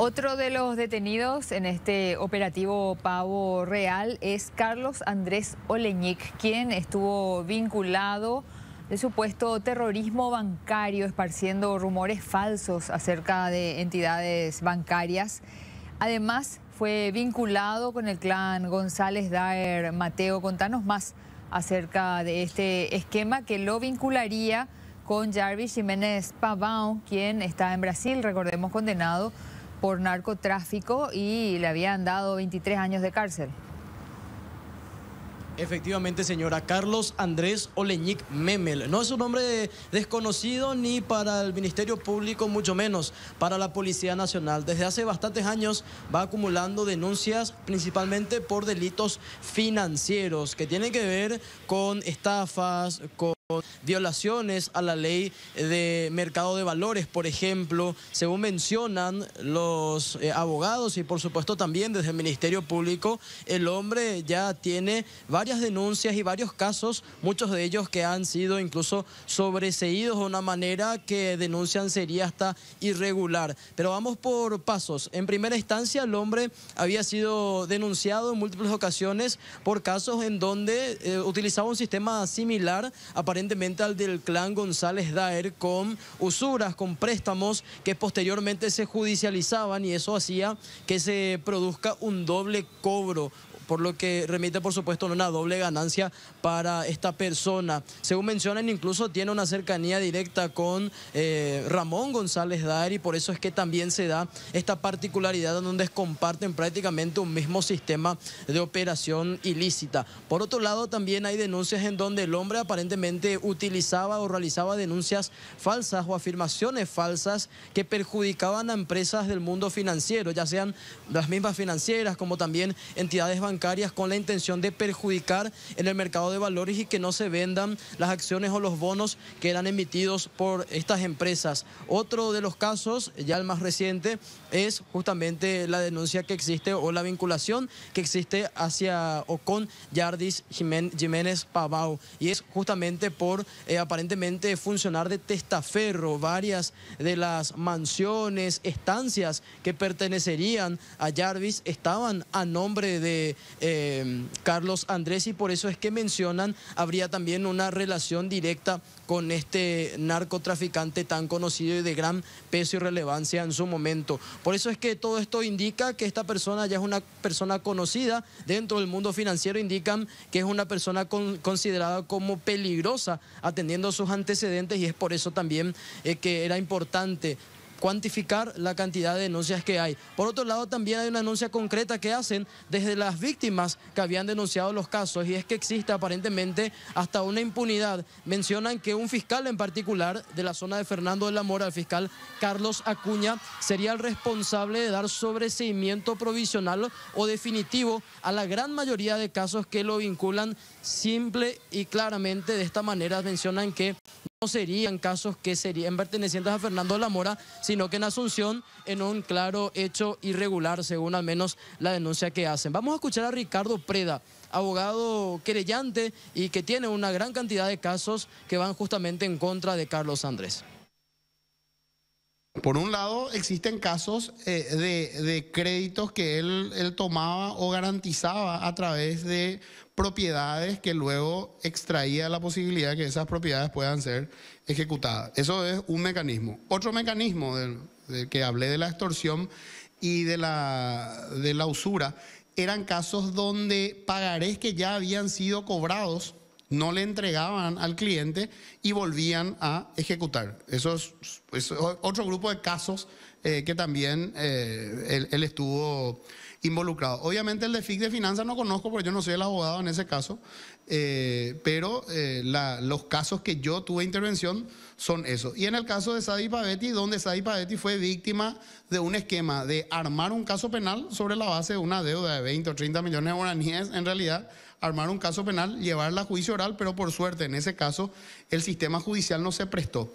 Otro de los detenidos en este operativo Pavo Real es Carlos Andrés Oleñic, quien estuvo vinculado de supuesto terrorismo bancario, esparciendo rumores falsos acerca de entidades bancarias. Además, fue vinculado con el clan González Daer Mateo. Contanos más acerca de este esquema que lo vincularía con Jarvis Jiménez Pavão, quien está en Brasil, recordemos, condenado por narcotráfico y le habían dado 23 años de cárcel. Efectivamente, señora. Carlos Andrés Oleñic Memel. No es un nombre desconocido ni para el Ministerio Público, mucho menos para la Policía Nacional. Desde hace bastantes años va acumulando denuncias principalmente por delitos financieros que tienen que ver con estafas, con violaciones a la ley de mercado de valores, por ejemplo, según mencionan los eh, abogados y por supuesto también desde el Ministerio Público, el hombre ya tiene varios denuncias y varios casos, muchos de ellos que han sido incluso sobreseídos de una manera que denuncian sería hasta irregular. Pero vamos por pasos. En primera instancia, el hombre había sido denunciado en múltiples ocasiones por casos en donde eh, utilizaba un sistema similar aparentemente al del clan González Daer con usuras, con préstamos que posteriormente se judicializaban y eso hacía que se produzca un doble cobro, por lo que remite por supuesto una doble ganancia para esta persona. Según mencionan, incluso tiene una cercanía directa con eh, Ramón González ...y por eso es que también se da esta particularidad en donde comparten prácticamente un mismo sistema de operación ilícita. Por otro lado, también hay denuncias en donde el hombre aparentemente utilizaba o realizaba denuncias falsas o afirmaciones falsas que perjudicaban a empresas del mundo financiero, ya sean las mismas financieras como también entidades bancarias con la intención de perjudicar en el mercado de valores y que no se vendan las acciones o los bonos que eran emitidos por estas empresas. Otro de los casos, ya el más reciente, es justamente la denuncia que existe o la vinculación que existe hacia o con Yardis Jiménez Pavao y es justamente por eh, aparentemente funcionar de testaferro varias de las mansiones, estancias que pertenecerían a Jarvis estaban a nombre de eh, Carlos Andrés y por eso es que mencionan habría también una relación directa con este narcotraficante tan conocido y de gran peso y relevancia en su momento. Por eso es que todo esto indica que esta persona ya es una persona conocida dentro del mundo financiero, indican que es una persona considerada como peligrosa atendiendo sus antecedentes y es por eso también eh, que era importante cuantificar la cantidad de denuncias que hay. Por otro lado, también hay una denuncia concreta que hacen desde las víctimas que habían denunciado los casos y es que existe aparentemente hasta una impunidad. Mencionan que un fiscal en particular de la zona de Fernando de la Mora, el fiscal Carlos Acuña, sería el responsable de dar sobreseimiento provisional o definitivo a la gran mayoría de casos que lo vinculan simple y claramente de esta manera mencionan que no serían casos que serían pertenecientes a Fernando Lamora, sino que en Asunción en un claro hecho irregular, según al menos la denuncia que hacen. Vamos a escuchar a Ricardo Preda, abogado querellante y que tiene una gran cantidad de casos que van justamente en contra de Carlos Andrés. Por un lado, existen casos eh, de, créditos que él, tomaba o garantizaba a través de propiedades que luego extraía la posibilidad de que esas propiedades puedan ser ejecutadas. Eso es un mecanismo. Otro mecanismo del, que hablé de la extorsión y de la, de la usura eran casos donde pagarés que ya habían sido cobrados no le entregaban al cliente y volvían a ejecutar. Eso es, otro grupo de casos eh, que también eh, él, estuvo involucrado. Obviamente el de FIC de finanzas no conozco porque yo no soy el abogado en ese caso, eh, pero los casos que yo tuve intervención son esos. Y en el caso de Sadi Pavetti, donde Sadi Pavetti fue víctima de un esquema de armar un caso penal sobre la base de una deuda de 20 o 30 millones de guaraníes, en realidad armar un caso penal, llevarla a juicio oral, pero por suerte en ese caso el sistema judicial no se prestó.